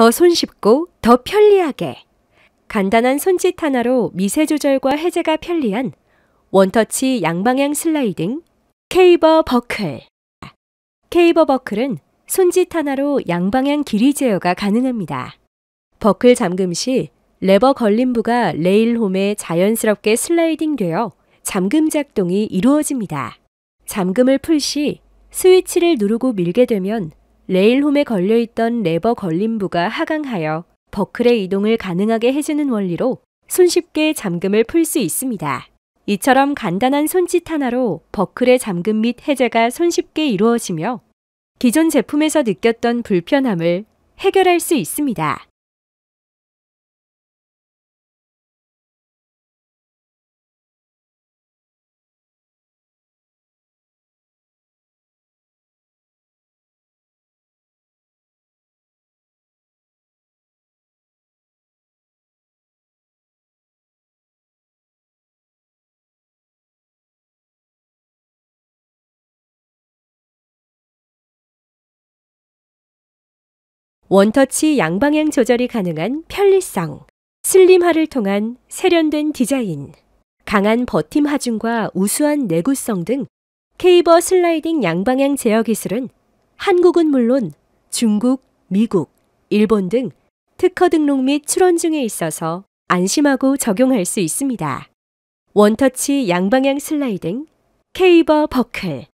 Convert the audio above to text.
더 손쉽고 더 편리하게 간단한 손짓 하나로 미세 조절과 해제가 편리한 원터치 양방향 슬라이딩 케이버 버클 케이버 버클은 손짓 하나로 양방향 길이 제어가 가능합니다. 버클 잠금 시 레버 걸림부가 레일 홈에 자연스럽게 슬라이딩 되어 잠금 작동이 이루어집니다. 잠금을 풀 시 스위치를 누르고 밀게 되면 레일홈에 걸려있던 레버 걸림부가 하강하여 버클의 이동을 가능하게 해주는 원리로 손쉽게 잠금을 풀 수 있습니다. 이처럼 간단한 손짓 하나로 버클의 잠금 및 해제가 손쉽게 이루어지며 기존 제품에서 느꼈던 불편함을 해결할 수 있습니다. 원터치 양방향 조절이 가능한 편리성, 슬림화를 통한 세련된 디자인, 강한 버팀 하중과 우수한 내구성 등 케이버 슬라이딩 양방향 제어 기술은 한국은 물론 중국, 미국, 일본 등 특허 등록 및 출원 중에 있어서 안심하고 적용할 수 있습니다. 원터치 양방향 슬라이딩, 케이버 버클